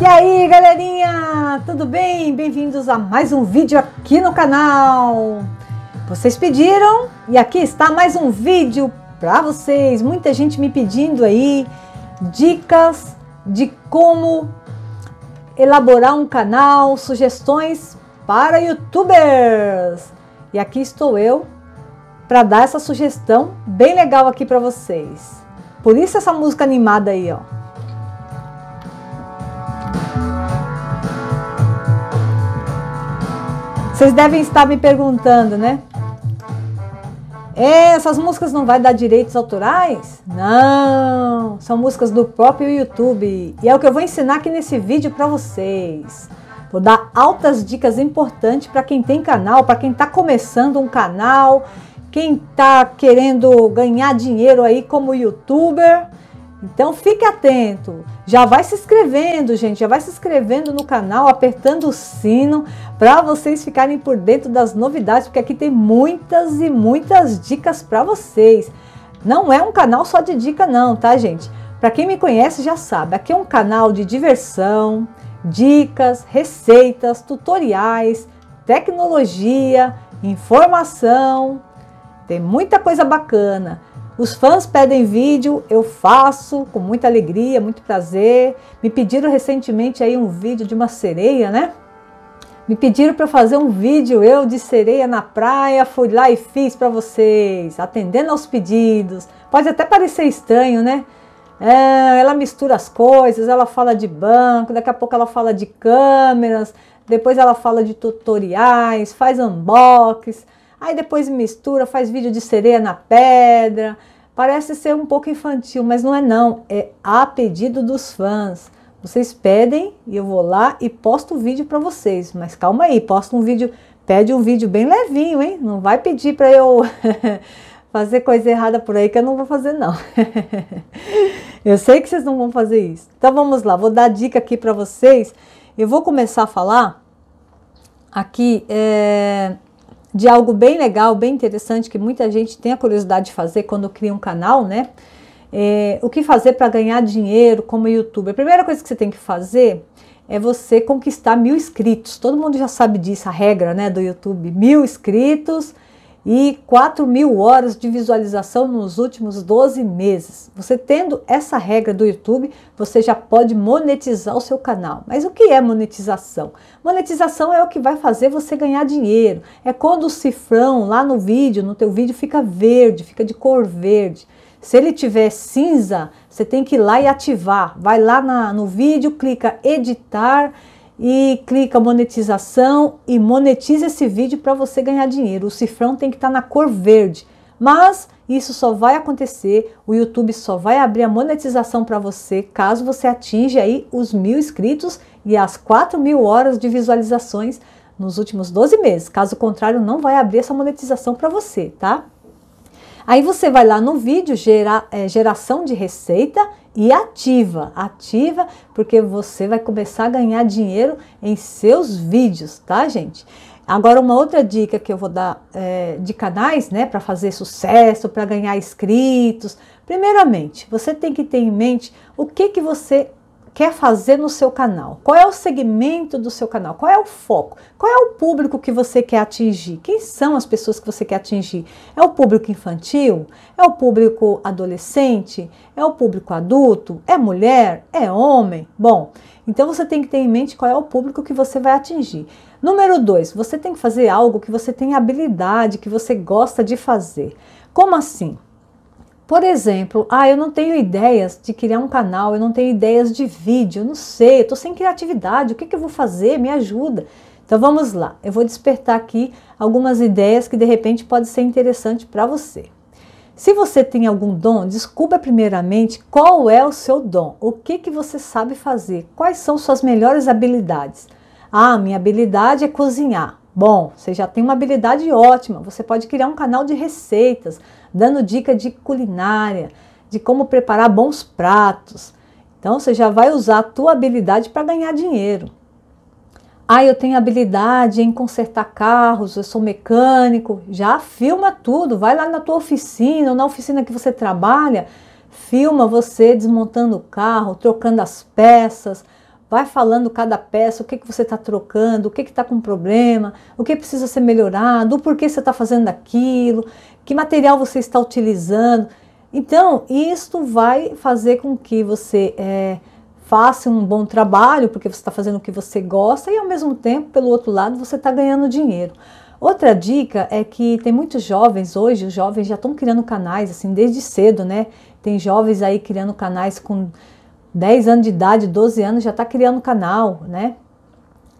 E aí, galerinha, tudo bem? Bem-vindos a mais um vídeo aqui no canal. Vocês pediram e aqui está mais um vídeo para vocês. Muita gente me pedindo aí dicas de como elaborar um canal, sugestões para youtubers! E aqui estou eu para dar essa sugestão bem legal aqui para vocês. Por isso essa música animada aí, ó. Vocês devem estar me perguntando, né? É, essas músicas não vai dar direitos autorais? Não, são músicas do próprio YouTube e é o que eu vou ensinar aqui nesse vídeo para vocês. Vou dar altas dicas importantes para quem tem canal, para quem está começando um canal, quem está querendo ganhar dinheiro aí como youtuber. Então fique atento, já vai se inscrevendo, gente, já vai se inscrevendo no canal, apertando o sino para vocês ficarem por dentro das novidades, porque aqui tem muitas e muitas dicas para vocês. Não é um canal só de dica não, tá, gente? Para quem me conhece já sabe, aqui é um canal de diversão, dicas, receitas, tutoriais, tecnologia, informação. Tem muita coisa bacana. Os fãs pedem vídeo, eu faço com muita alegria, muito prazer. Me pediram recentemente aí um vídeo de uma sereia, né? Me pediram para fazer um vídeo eu de sereia na praia, fui lá e fiz para vocês, atendendo aos pedidos. Pode até parecer estranho, né? É, ela mistura as coisas, ela fala de banco, daqui a pouco ela fala de câmeras, depois ela fala de tutoriais, faz unboxing, aí depois mistura, faz vídeo de sereia na pedra. Parece ser um pouco infantil, mas não é não, é a pedido dos fãs. Vocês pedem e eu vou lá e posto o vídeo para vocês, mas calma aí, posto um vídeo, pede um vídeo bem levinho, hein? Não vai pedir para eu fazer coisa errada por aí que eu não vou fazer não. eu sei que vocês não vão fazer isso. Então vamos lá, vou dar dica aqui para vocês. Eu vou começar a falar aqui é, de algo bem legal, bem interessante que muita gente tem a curiosidade de fazer quando cria um canal, né? É, o que fazer para ganhar dinheiro como youtuber? A primeira coisa que você tem que fazer é você conquistar mil inscritos. Todo mundo já sabe disso, a regra né, do YouTube. Mil inscritos, e 4 mil horas de visualização nos últimos 12 meses. Você tendo essa regra do YouTube, você já pode monetizar o seu canal. Mas o que é monetização? Monetização é o que vai fazer você ganhar dinheiro. É quando o cifrão lá no vídeo, no teu vídeo fica verde, fica de cor verde. Se ele tiver cinza, você tem que ir lá e ativar. Vai lá na, no vídeo, clica editar e clica monetização e monetiza esse vídeo para você ganhar dinheiro. O cifrão tem que estar tá na cor verde, mas isso só vai acontecer, o YouTube só vai abrir a monetização para você caso você atinja aí os mil inscritos e as 4 mil horas de visualizações nos últimos 12 meses. Caso contrário, não vai abrir essa monetização para você, tá? Aí você vai lá no vídeo gera, é, geração de receita e ativa, ativa, porque você vai começar a ganhar dinheiro em seus vídeos, tá, gente? Agora, uma outra dica que eu vou dar é, de canais, né, para fazer sucesso, para ganhar inscritos. Primeiramente, você tem que ter em mente o que, que você quer fazer no seu canal? Qual é o segmento do seu canal? Qual é o foco? Qual é o público que você quer atingir? Quem são as pessoas que você quer atingir? É o público infantil? É o público adolescente? É o público adulto? É mulher? É homem? Bom, então você tem que ter em mente qual é o público que você vai atingir. Número dois, você tem que fazer algo que você tem habilidade, que você gosta de fazer. Como assim? Por exemplo, ah, eu não tenho ideias de criar um canal, eu não tenho ideias de vídeo, eu não sei, eu estou sem criatividade, o que, que eu vou fazer? Me ajuda. Então vamos lá, eu vou despertar aqui algumas ideias que de repente pode ser interessante para você. Se você tem algum dom, descubra primeiramente qual é o seu dom, o que, que você sabe fazer, quais são suas melhores habilidades. Ah, minha habilidade é cozinhar. Bom, você já tem uma habilidade ótima, você pode criar um canal de receitas, dando dica de culinária, de como preparar bons pratos. Então você já vai usar a tua habilidade para ganhar dinheiro. Ah, eu tenho habilidade em consertar carros, eu sou mecânico. Já filma tudo, vai lá na tua oficina ou na oficina que você trabalha, filma você desmontando o carro, trocando as peças Vai falando cada peça, o que, que você está trocando, o que está com problema, o que precisa ser melhorado, o porquê você está fazendo aquilo, que material você está utilizando. Então, isto vai fazer com que você é, faça um bom trabalho, porque você está fazendo o que você gosta e, ao mesmo tempo, pelo outro lado, você está ganhando dinheiro. Outra dica é que tem muitos jovens hoje, os jovens já estão criando canais assim desde cedo, né? Tem jovens aí criando canais com 10 anos de idade, 12 anos, já está criando canal, né?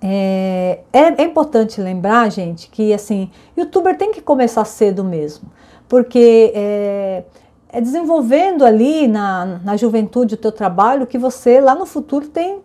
É, é, é, importante lembrar, gente, que assim, youtuber tem que começar cedo mesmo, porque é, é desenvolvendo ali na, na juventude o teu trabalho que você lá no futuro tem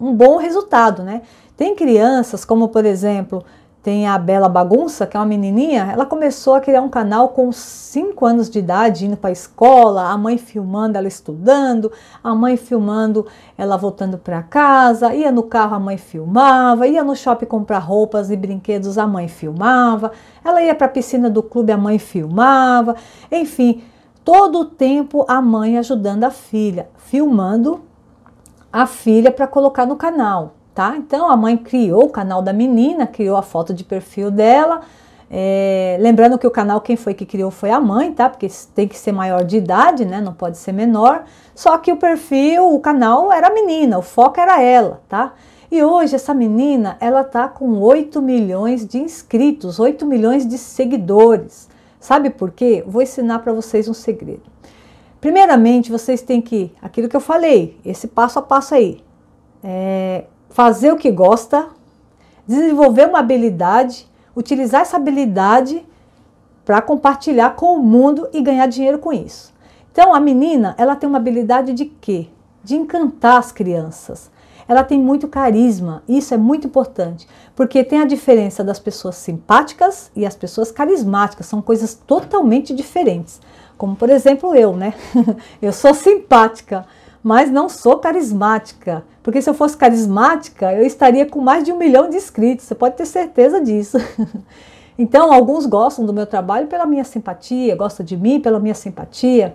um bom resultado, né? Tem crianças, como por exemplo, tem a Bela Bagunça, que é uma menininha, ela começou a criar um canal com 5 anos de idade, indo para a escola, a mãe filmando ela estudando, a mãe filmando ela voltando para casa, ia no carro, a mãe filmava, ia no shopping comprar roupas e brinquedos, a mãe filmava, ela ia para a piscina do clube, a mãe filmava, enfim, todo o tempo a mãe ajudando a filha, filmando a filha para colocar no canal tá? Então a mãe criou o canal da menina, criou a foto de perfil dela. É, lembrando que o canal quem foi que criou foi a mãe, tá? Porque tem que ser maior de idade, né? Não pode ser menor. Só que o perfil, o canal era a menina, o foco era ela, tá? E hoje essa menina, ela tá com 8 milhões de inscritos, 8 milhões de seguidores. Sabe por quê? Vou ensinar para vocês um segredo. Primeiramente, vocês têm que, aquilo que eu falei, esse passo a passo aí, é, fazer o que gosta, desenvolver uma habilidade, utilizar essa habilidade para compartilhar com o mundo e ganhar dinheiro com isso. Então a menina, ela tem uma habilidade de quê? De encantar as crianças. Ela tem muito carisma, isso é muito importante, porque tem a diferença das pessoas simpáticas e as pessoas carismáticas, são coisas totalmente diferentes. Como por exemplo eu, né? eu sou simpática, mas não sou carismática. Porque se eu fosse carismática, eu estaria com mais de um milhão de inscritos, você pode ter certeza disso. então, alguns gostam do meu trabalho pela minha simpatia, gostam de mim pela minha simpatia.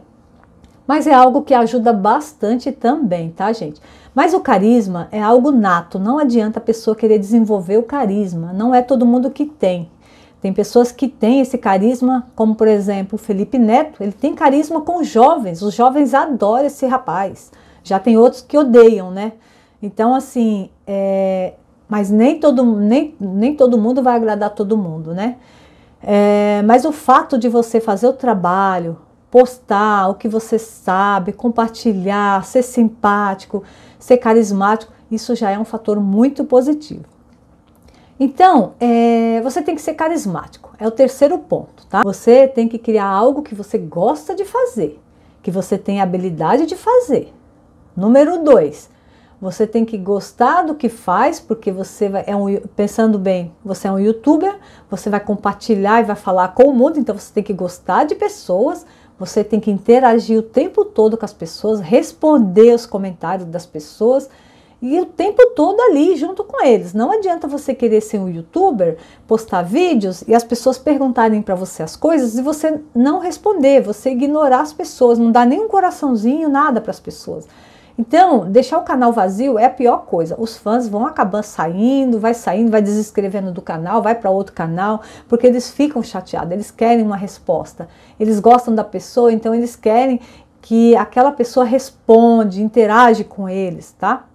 Mas é algo que ajuda bastante também, tá, gente? Mas o carisma é algo nato, não adianta a pessoa querer desenvolver o carisma, não é todo mundo que tem. Tem pessoas que têm esse carisma, como por exemplo o Felipe Neto, ele tem carisma com jovens, os jovens adoram esse rapaz. Já tem outros que odeiam, né? Então, assim, é... mas nem todo, nem, nem todo mundo vai agradar todo mundo, né? É... Mas o fato de você fazer o trabalho, postar o que você sabe, compartilhar, ser simpático, ser carismático, isso já é um fator muito positivo. Então, é, você tem que ser carismático. É o terceiro ponto, tá? Você tem que criar algo que você gosta de fazer, que você tem habilidade de fazer. Número dois, você tem que gostar do que faz, porque você vai, é um, pensando bem, você é um youtuber, você vai compartilhar e vai falar com o mundo, então você tem que gostar de pessoas, você tem que interagir o tempo todo com as pessoas, responder os comentários das pessoas, e o tempo todo ali junto com eles. Não adianta você querer ser um youtuber, postar vídeos e as pessoas perguntarem para você as coisas e você não responder, você ignorar as pessoas, não dar nem um coraçãozinho, nada para as pessoas. Então, deixar o canal vazio é a pior coisa. Os fãs vão acabar saindo, vai saindo, vai desescrevendo do canal, vai para outro canal, porque eles ficam chateados, eles querem uma resposta. Eles gostam da pessoa, então eles querem que aquela pessoa responde, interage com eles, tá?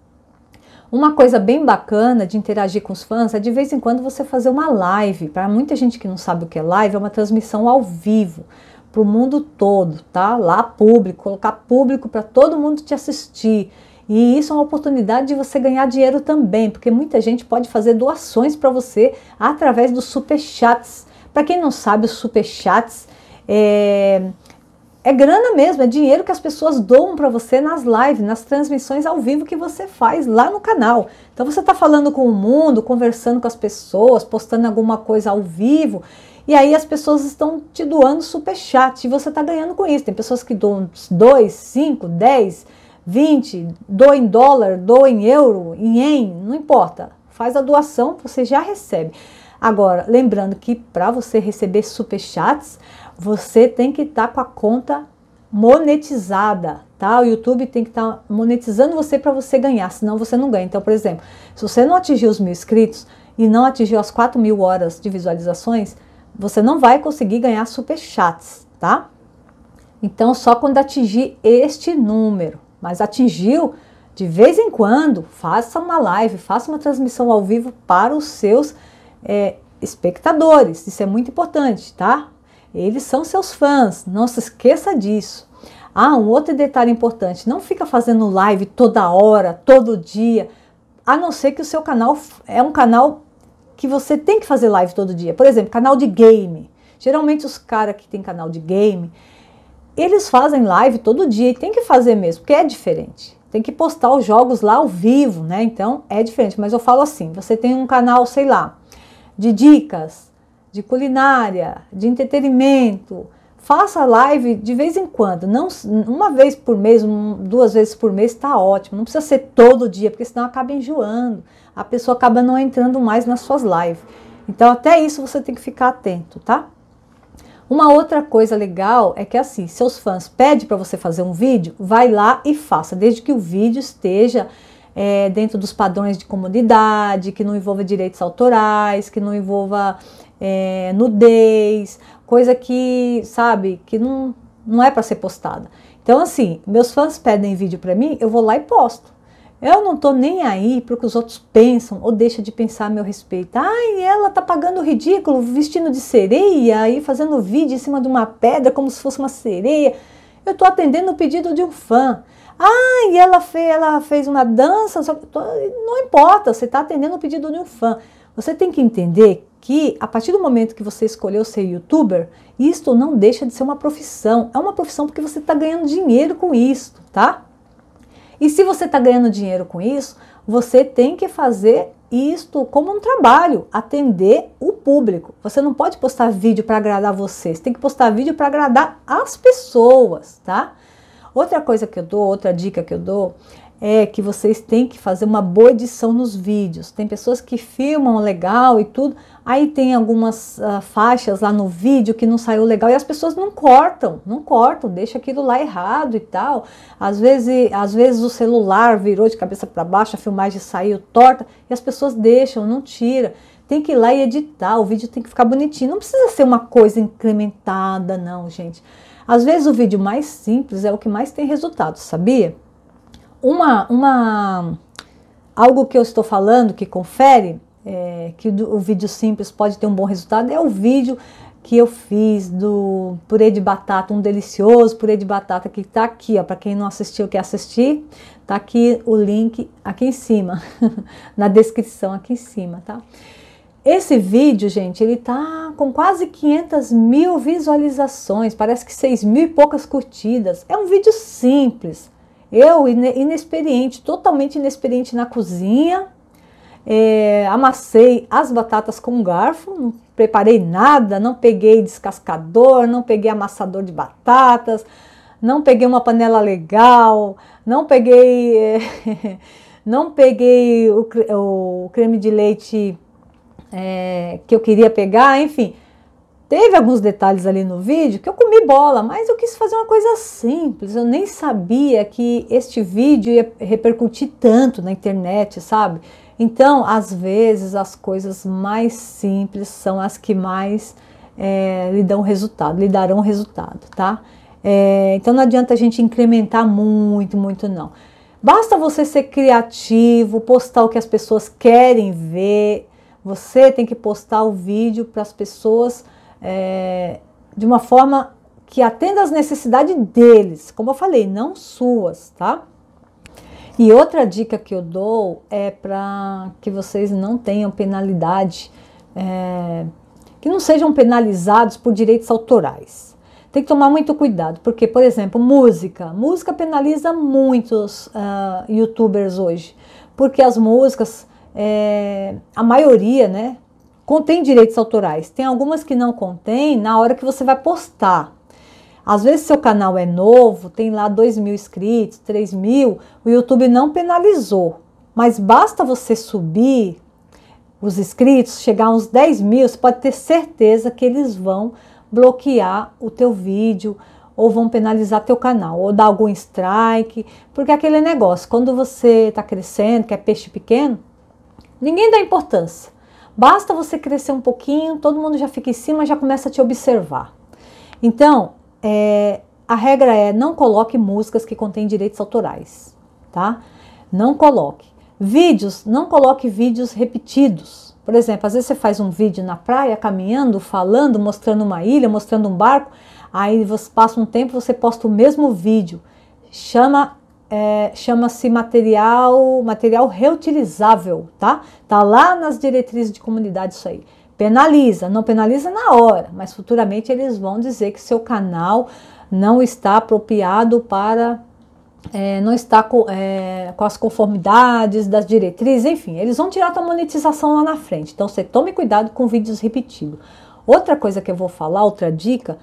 Uma coisa bem bacana de interagir com os fãs é de vez em quando você fazer uma live. Para muita gente que não sabe o que é live, é uma transmissão ao vivo para o mundo todo, tá? Lá público, colocar público para todo mundo te assistir. E isso é uma oportunidade de você ganhar dinheiro também, porque muita gente pode fazer doações para você através dos superchats. Para quem não sabe, os superchats é é grana mesmo, é dinheiro que as pessoas doam para você nas lives, nas transmissões ao vivo que você faz lá no canal. Então você está falando com o mundo, conversando com as pessoas, postando alguma coisa ao vivo, e aí as pessoas estão te doando super chat e você está ganhando com isso. Tem pessoas que doam 2, 5, 10, 20, doam em dólar, doam em euro, em em, não importa. Faz a doação, você já recebe. Agora, lembrando que para você receber super chats, você tem que estar tá com a conta monetizada, tá? O YouTube tem que estar tá monetizando você para você ganhar, senão você não ganha. Então, por exemplo, se você não atingir os mil inscritos e não atingir as 4 mil horas de visualizações, você não vai conseguir ganhar superchats, tá? Então, só quando atingir este número. Mas atingiu, de vez em quando, faça uma live, faça uma transmissão ao vivo para os seus é, espectadores. Isso é muito importante, tá? Eles são seus fãs, não se esqueça disso. Ah, um outro detalhe importante: não fica fazendo live toda hora, todo dia, a não ser que o seu canal é um canal que você tem que fazer live todo dia. Por exemplo, canal de game. Geralmente os caras que tem canal de game, eles fazem live todo dia e tem que fazer mesmo, porque é diferente. Tem que postar os jogos lá ao vivo, né? Então é diferente. Mas eu falo assim: você tem um canal, sei lá, de dicas, de culinária, de entretenimento. Faça live de vez em quando, não uma vez por mês, duas vezes por mês está ótimo. Não precisa ser todo dia, porque senão acaba enjoando. A pessoa acaba não entrando mais nas suas lives. Então até isso você tem que ficar atento, tá? Uma outra coisa legal é que assim, seus fãs pedem para você fazer um vídeo, vai lá e faça, desde que o vídeo esteja é, dentro dos padrões de comunidade, que não envolva direitos autorais, que não envolva é, nudez, coisa que, sabe, que não, não é para ser postada. Então, assim, meus fãs pedem vídeo para mim, eu vou lá e posto. Eu não tô nem aí pro que os outros pensam ou deixa de pensar a meu respeito. Ai, ela tá pagando ridículo, vestindo de sereia e fazendo vídeo em cima de uma pedra como se fosse uma sereia. Eu tô atendendo o pedido de um fã. Ah, e ela fez, ela fez uma dança, não importa, você está atendendo o pedido de um fã. Você tem que entender que a partir do momento que você escolheu ser youtuber, isto não deixa de ser uma profissão. É uma profissão porque você está ganhando dinheiro com isso, tá? E se você está ganhando dinheiro com isso, você tem que fazer isto como um trabalho, atender o público. Você não pode postar vídeo para agradar você, você tem que postar vídeo para agradar as pessoas, tá? Outra coisa que eu dou, outra dica que eu dou, é que vocês têm que fazer uma boa edição nos vídeos. Tem pessoas que filmam legal e tudo, aí tem algumas uh, faixas lá no vídeo que não saiu legal e as pessoas não cortam, não cortam, deixa aquilo lá errado e tal. Às vezes, às vezes o celular virou de cabeça para baixo, a filmagem saiu torta e as pessoas deixam, não tira. Tem que ir lá e editar, o vídeo tem que ficar bonitinho. Não precisa ser uma coisa incrementada, não, gente. Às vezes o vídeo mais simples é o que mais tem resultado, sabia? Uma, uma algo que eu estou falando que confere é, que o, o vídeo simples pode ter um bom resultado é o vídeo que eu fiz do purê de batata, um delicioso purê de batata que tá aqui, ó, para quem não assistiu quer assistir, tá aqui o link aqui em cima, na descrição aqui em cima, tá? Esse vídeo, gente, ele tá com quase 500 mil visualizações, parece que 6 mil e poucas curtidas. É um vídeo simples. Eu, inexperiente, totalmente inexperiente na cozinha, é, amassei as batatas com garfo, não preparei nada, não peguei descascador, não peguei amassador de batatas, não peguei uma panela legal, não peguei, é, não peguei o, o creme de leite é, que eu queria pegar, enfim. Teve alguns detalhes ali no vídeo que eu comi bola, mas eu quis fazer uma coisa simples. Eu nem sabia que este vídeo ia repercutir tanto na internet, sabe? Então, às vezes, as coisas mais simples são as que mais é, lhe dão resultado, lhe darão resultado, tá? É, então, não adianta a gente incrementar muito, muito, não. Basta você ser criativo, postar o que as pessoas querem ver você tem que postar o vídeo para as pessoas é, de uma forma que atenda às necessidades deles, como eu falei, não suas, tá? E outra dica que eu dou é para que vocês não tenham penalidade, é, que não sejam penalizados por direitos autorais. Tem que tomar muito cuidado, porque, por exemplo, música. Música penaliza muitos uh, youtubers hoje, porque as músicas é, a maioria, né, contém direitos autorais. Tem algumas que não contém na hora que você vai postar. Às vezes seu canal é novo, tem lá 2 mil inscritos, 3 mil, o YouTube não penalizou. Mas basta você subir os inscritos, chegar a uns 10 mil, você pode ter certeza que eles vão bloquear o teu vídeo, ou vão penalizar teu canal, ou dar algum strike, porque aquele negócio, quando você está crescendo, que é peixe pequeno, Ninguém dá importância. Basta você crescer um pouquinho, todo mundo já fica em cima, já começa a te observar. Então, é, a regra é não coloque músicas que contêm direitos autorais, tá? Não coloque. Vídeos, não coloque vídeos repetidos. Por exemplo, às vezes você faz um vídeo na praia, caminhando, falando, mostrando uma ilha, mostrando um barco, aí você passa um tempo, você posta o mesmo vídeo. Chama é, chama-se material material reutilizável, tá? Tá lá nas diretrizes de comunidade isso aí. Penaliza, não penaliza na hora, mas futuramente eles vão dizer que seu canal não está apropriado para é, não está com, é, com, as conformidades das diretrizes, enfim, eles vão tirar a tua monetização lá na frente. Então você tome cuidado com vídeos repetidos. Outra coisa que eu vou falar, outra dica,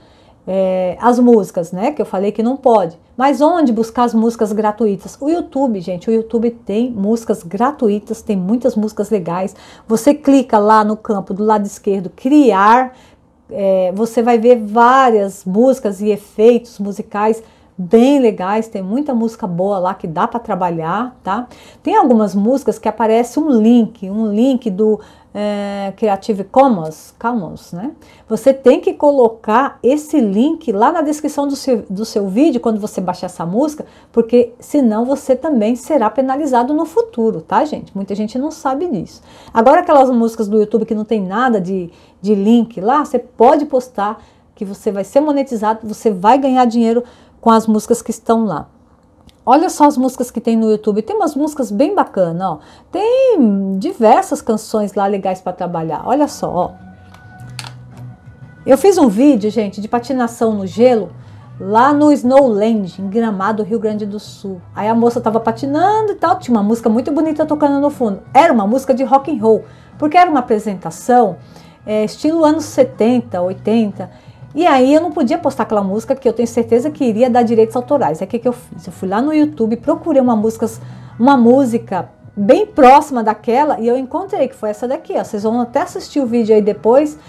é, as músicas, né? Que eu falei que não pode. Mas onde buscar as músicas gratuitas? O YouTube, gente, o YouTube tem músicas gratuitas, tem muitas músicas legais. Você clica lá no campo do lado esquerdo, criar, é, você vai ver várias músicas e efeitos musicais bem legais, tem muita música boa lá que dá para trabalhar, tá? Tem algumas músicas que aparece um link, um link do é, Creative Commons, Commons, né? Você tem que colocar esse link lá na descrição do seu, do seu vídeo quando você baixar essa música, porque senão você também será penalizado no futuro, tá, gente? Muita gente não sabe disso. Agora, aquelas músicas do YouTube que não tem nada de, de link lá, você pode postar que você vai ser monetizado, você vai ganhar dinheiro com as músicas que estão lá. Olha só as músicas que tem no YouTube. Tem umas músicas bem bacanas, ó. Tem diversas canções lá legais para trabalhar. Olha só, ó. Eu fiz um vídeo, gente, de patinação no gelo lá no Snowland, em Gramado, Rio Grande do Sul. Aí a moça tava patinando e tal, tinha uma música muito bonita tocando no fundo. Era uma música de rock and roll, porque era uma apresentação é, estilo anos 70, 80 e aí eu não podia postar aquela música que eu tenho certeza que iria dar direitos autorais. É o que, que eu fiz? Eu fui lá no YouTube, procurei uma música, uma música bem próxima daquela e eu encontrei que foi essa daqui. Ó. Vocês vão até assistir o vídeo aí depois.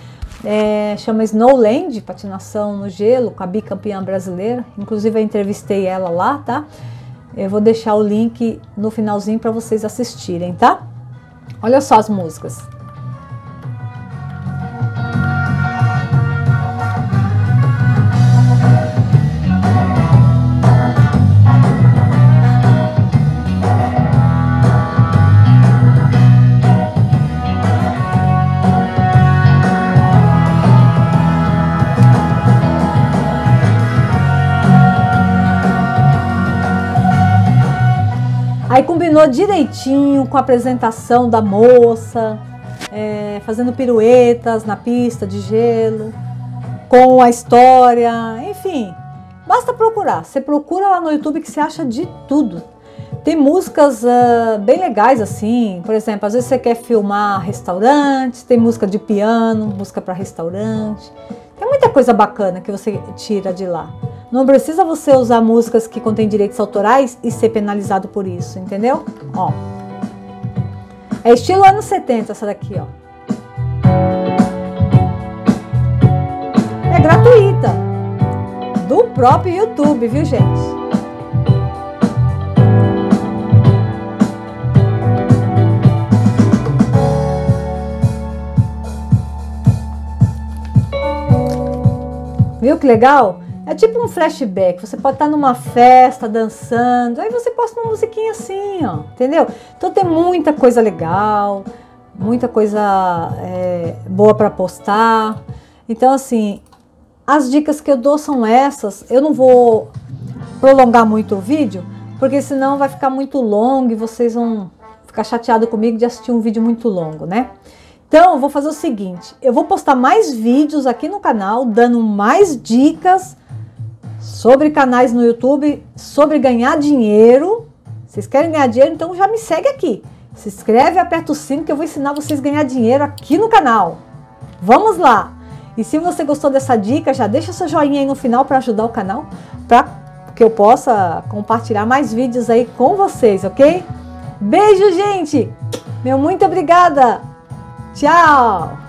É, chama Snowland, patinação no gelo, com a bicampeã brasileira. Inclusive eu entrevistei ela lá, tá? Eu vou deixar o link no finalzinho para vocês assistirem, tá? Olha só as músicas. direitinho com a apresentação da moça, é, fazendo piruetas na pista de gelo, com a história, enfim. Basta procurar. Você procura lá no YouTube que você acha de tudo. Tem músicas uh, bem legais assim, por exemplo, às vezes você quer filmar restaurante, tem música de piano, música para restaurante. Tem muita coisa bacana que você tira de lá. Não precisa você usar músicas que contêm direitos autorais e ser penalizado por isso, entendeu? Ó. É estilo anos 70 essa daqui, ó. É gratuita. Do próprio YouTube, viu, gente? Viu que legal? É tipo um flashback. Você pode estar numa festa dançando, aí você posta uma musiquinha assim, ó, entendeu? Então tem muita coisa legal, muita coisa é, boa para postar. Então assim, as dicas que eu dou são essas. Eu não vou prolongar muito o vídeo, porque senão vai ficar muito longo e vocês vão ficar chateados comigo de assistir um vídeo muito longo, né? Então, eu vou fazer o seguinte, eu vou postar mais vídeos aqui no canal, dando mais dicas sobre canais no YouTube, sobre ganhar dinheiro. Vocês querem ganhar dinheiro? Então já me segue aqui. Se inscreve, aperta o sino que eu vou ensinar vocês a ganhar dinheiro aqui no canal. Vamos lá! E se você gostou dessa dica, já deixa seu joinha aí no final para ajudar o canal, para que eu possa compartilhar mais vídeos aí com vocês, ok? Beijo, gente! Meu muito obrigada! Tchau!